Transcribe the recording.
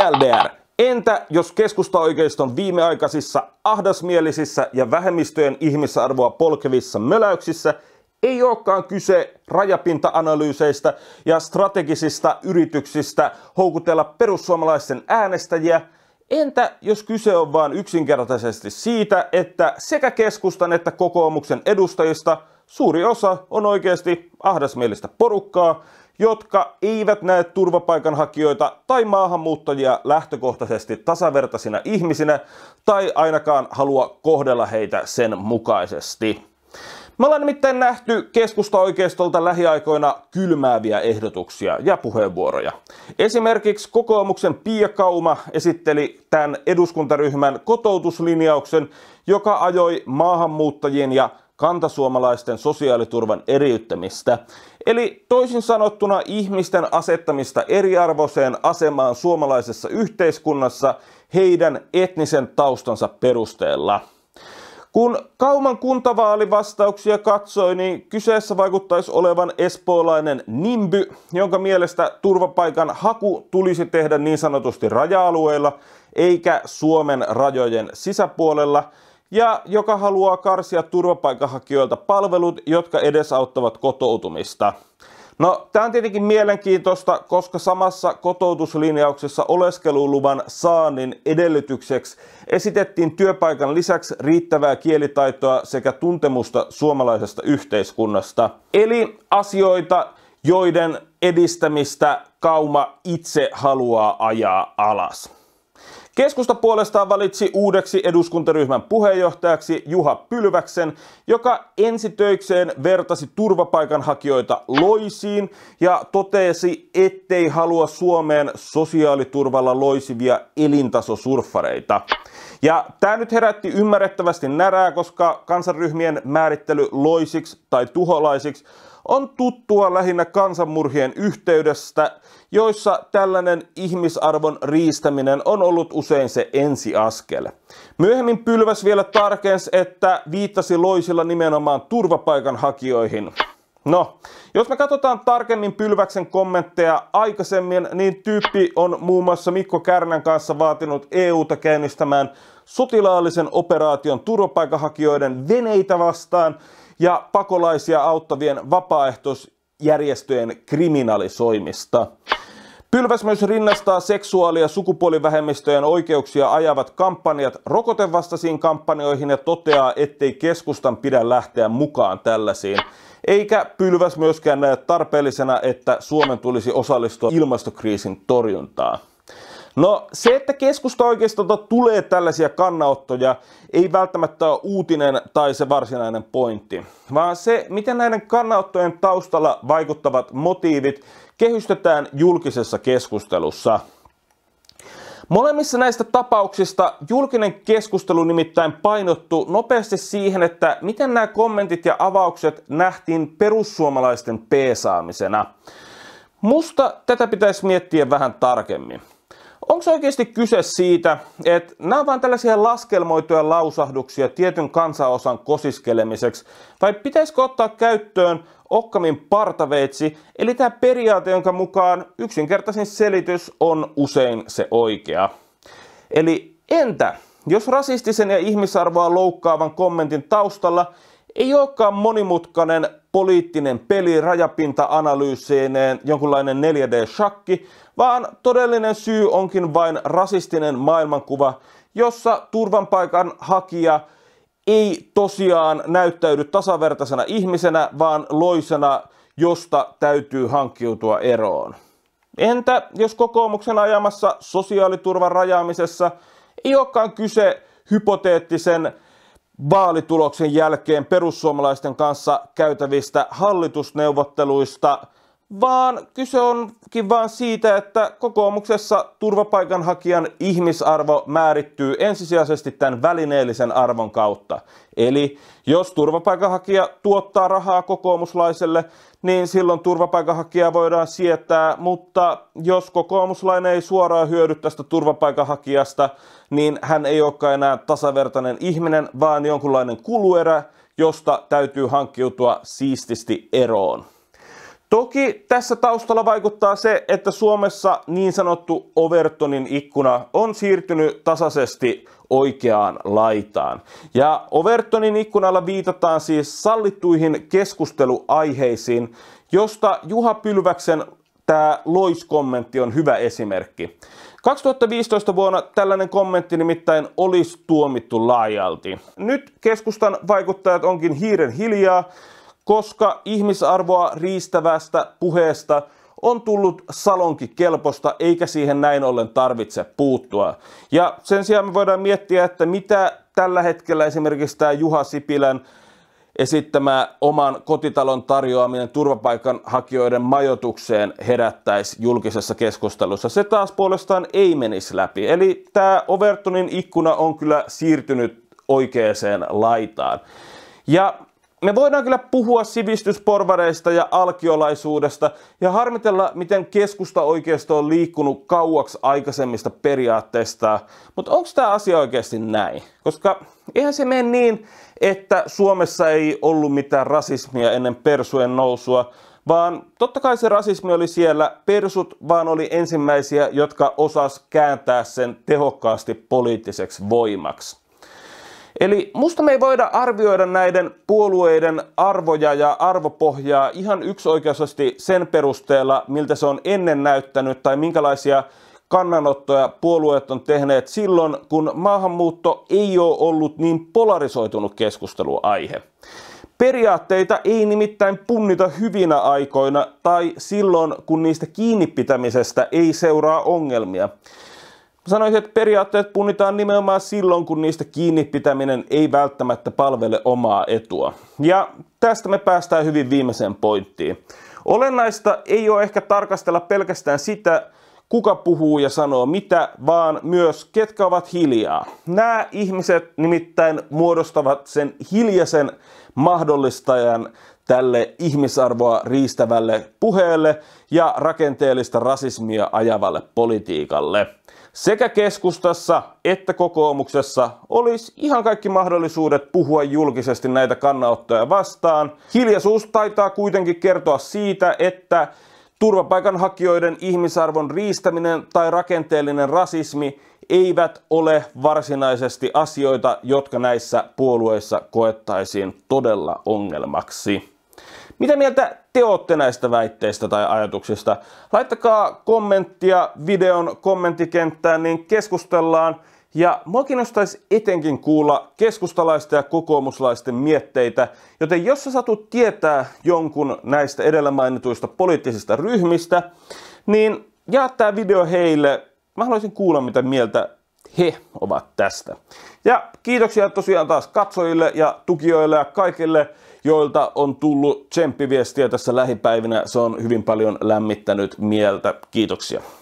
TLDR. Entä jos keskustaoikeiston viimeaikaisissa ahdasmielisissä ja vähemmistöjen ihmisarvoa polkevissa möläyksissä ei olekaan kyse rajapinta-analyyseistä ja strategisista yrityksistä houkutella perussuomalaisten äänestäjiä, Entä jos kyse on vain yksinkertaisesti siitä, että sekä keskustan että kokoomuksen edustajista suuri osa on oikeasti ahdasmielistä porukkaa, jotka eivät näe turvapaikanhakijoita tai maahanmuuttajia lähtökohtaisesti tasavertaisina ihmisinä tai ainakaan halua kohdella heitä sen mukaisesti. Me ollaan nimittäin nähty keskusta-oikeistolta lähiaikoina kylmääviä ehdotuksia ja puheenvuoroja. Esimerkiksi kokoomuksen Pia Kauma esitteli tämän eduskuntaryhmän kotoutuslinjauksen, joka ajoi maahanmuuttajien ja kantasuomalaisten sosiaaliturvan eriyttämistä Eli toisin sanottuna ihmisten asettamista eriarvoiseen asemaan suomalaisessa yhteiskunnassa heidän etnisen taustansa perusteella. Kun Kauman kuntavaalivastauksia katsoi, niin kyseessä vaikuttaisi olevan espoolainen Nimby, jonka mielestä turvapaikan haku tulisi tehdä niin sanotusti raja-alueilla eikä Suomen rajojen sisäpuolella – ja joka haluaa karsia turvapaikanhakijoilta palvelut, jotka edesauttavat kotoutumista. No, tämä on tietenkin mielenkiintoista, koska samassa kotoutuslinjauksessa oleskeluluvan saannin edellytykseksi esitettiin työpaikan lisäksi riittävää kielitaitoa sekä tuntemusta suomalaisesta yhteiskunnasta. Eli asioita, joiden edistämistä kauma itse haluaa ajaa alas. Keskusta puolestaan valitsi uudeksi eduskuntaryhmän puheenjohtajaksi Juha Pylväksen, joka ensitöikseen vertasi turvapaikanhakijoita loisiin ja totesi, ettei halua Suomeen sosiaaliturvalla loisivia elintasosurffareita. Ja tämä nyt herätti ymmärrettävästi närää, koska kansanryhmien määrittely loisiksi tai tuholaisiksi on tuttua lähinnä kansanmurhien yhteydestä, joissa tällainen ihmisarvon riistäminen on ollut usein se ensiaskel. Myöhemmin Pylväs vielä tarkens, että viittasi loisilla nimenomaan turvapaikanhakijoihin. No, jos me katsotaan tarkemmin Pylväksen kommentteja aikaisemmin, niin tyyppi on muun muassa Mikko Kärnän kanssa vaatinut EUta käynnistämään sotilaallisen operaation turvapaikanhakijoiden veneitä vastaan ja pakolaisia auttavien vapaaehtoisjärjestöjen kriminalisoimista. Pylväs myös rinnastaa seksuaali- ja sukupuolivähemmistöjen oikeuksia ajavat kampanjat rokotevastaisiin kampanjoihin ja toteaa, ettei keskustan pidä lähteä mukaan tällaisiin. Eikä Pylväs myöskään näe tarpeellisena, että Suomen tulisi osallistua ilmastokriisin torjuntaan. No se, että keskusta oikeistolta tulee tällaisia kannanottoja, ei välttämättä ole uutinen tai se varsinainen pointti, vaan se, miten näiden kannanottojen taustalla vaikuttavat motiivit kehystetään julkisessa keskustelussa. Molemmissa näistä tapauksista julkinen keskustelu nimittäin painottu nopeasti siihen, että miten nämä kommentit ja avaukset nähtiin perussuomalaisten peesaamisena. Musta tätä pitäisi miettiä vähän tarkemmin onko oikeasti kyse siitä, että nämä on vain tällaisia laskelmoituja lausahduksia tietyn kansaosan kosiskelemiseksi, vai pitäisikö ottaa käyttöön Okkamin partaveitsi, eli tämä periaate, jonka mukaan yksinkertaisin selitys on usein se oikea. Eli entä, jos rasistisen ja ihmisarvoa loukkaavan kommentin taustalla ei olekaan monimutkainen poliittinen peli rajapinta jonkunlainen 4D-shakki, vaan todellinen syy onkin vain rasistinen maailmankuva, jossa turvanpaikan hakija ei tosiaan näyttäydy tasavertaisena ihmisenä, vaan loisena, josta täytyy hankkiutua eroon. Entä jos kokoomuksen ajamassa sosiaaliturvan rajaamisessa ei olekaan kyse hypoteettisen vaalituloksen jälkeen perussuomalaisten kanssa käytävistä hallitusneuvotteluista – vaan kyse onkin vaan siitä, että kokoomuksessa turvapaikanhakijan ihmisarvo määrittyy ensisijaisesti tämän välineellisen arvon kautta. Eli jos turvapaikanhakija tuottaa rahaa kokoomuslaiselle, niin silloin turvapaikanhakija voidaan sietää, mutta jos kokoomuslainen ei suoraan hyödy tästä turvapaikanhakijasta, niin hän ei olekaan enää tasavertainen ihminen, vaan jonkunlainen kuluerä, josta täytyy hankkiutua siististi eroon. Toki tässä taustalla vaikuttaa se, että Suomessa niin sanottu Overtonin ikkuna on siirtynyt tasaisesti oikeaan laitaan. Ja Overtonin ikkunalla viitataan siis sallittuihin keskusteluaiheisiin, josta Juha Pylväksen tämä Lois-kommentti on hyvä esimerkki. 2015 vuonna tällainen kommentti nimittäin olisi tuomittu laajalti. Nyt keskustan vaikuttajat onkin hiiren hiljaa koska ihmisarvoa riistävästä puheesta on tullut salonki kelposta, eikä siihen näin ollen tarvitse puuttua. Ja sen sijaan me voidaan miettiä, että mitä tällä hetkellä esimerkiksi tämä Juha Sipilän esittämä oman kotitalon tarjoaminen turvapaikanhakijoiden majoitukseen herättäisi julkisessa keskustelussa. Se taas puolestaan ei menisi läpi. Eli tämä Overtonin ikkuna on kyllä siirtynyt oikeaan laitaan. Ja me voidaan kyllä puhua sivistysporvareista ja alkiolaisuudesta ja harmitella, miten keskusta oikeisto on liikkunut kauaksi aikaisemmista periaatteista. Mutta onko tämä asia oikeasti näin? Koska eihän se mene niin, että Suomessa ei ollut mitään rasismia ennen persujen nousua, vaan totta kai se rasismi oli siellä, persut vaan oli ensimmäisiä, jotka osas kääntää sen tehokkaasti poliittiseksi voimaksi. Eli musta me ei voida arvioida näiden puolueiden arvoja ja arvopohjaa ihan yksioikeisesti sen perusteella, miltä se on ennen näyttänyt tai minkälaisia kannanottoja puolueet on tehneet silloin, kun maahanmuutto ei ole ollut niin polarisoitunut keskusteluaihe. Periaatteita ei nimittäin punnita hyvinä aikoina tai silloin, kun niistä kiinnipitämisestä ei seuraa ongelmia. Sanoisin, että periaatteet punnitaan nimenomaan silloin, kun niistä kiinni pitäminen ei välttämättä palvele omaa etua. Ja tästä me päästään hyvin viimeiseen pointtiin. Olennaista ei ole ehkä tarkastella pelkästään sitä, kuka puhuu ja sanoo mitä, vaan myös ketkä ovat hiljaa. Nämä ihmiset nimittäin muodostavat sen hiljaisen mahdollistajan tälle ihmisarvoa riistävälle puheelle ja rakenteellista rasismia ajavalle politiikalle. Sekä keskustassa että kokoomuksessa olisi ihan kaikki mahdollisuudet puhua julkisesti näitä kannanottoja vastaan. Hiljaisuus taitaa kuitenkin kertoa siitä, että turvapaikanhakijoiden ihmisarvon riistäminen tai rakenteellinen rasismi eivät ole varsinaisesti asioita, jotka näissä puolueissa koettaisiin todella ongelmaksi. Mitä mieltä te olette näistä väitteistä tai ajatuksista? Laittakaa kommenttia videon kommenttikenttään, niin keskustellaan. Ja mua kiinnostaisi etenkin kuulla keskustalaisten ja kokoomuslaisten mietteitä, joten jos sä satut tietää jonkun näistä edellä mainituista poliittisista ryhmistä, niin jaa tämä video heille. Mä haluaisin kuulla, mitä mieltä he ovat tästä. Ja kiitoksia tosiaan taas katsojille ja tukijoille ja kaikille joilta on tullut tsemppiviestiä tässä lähipäivinä. Se on hyvin paljon lämmittänyt mieltä. Kiitoksia.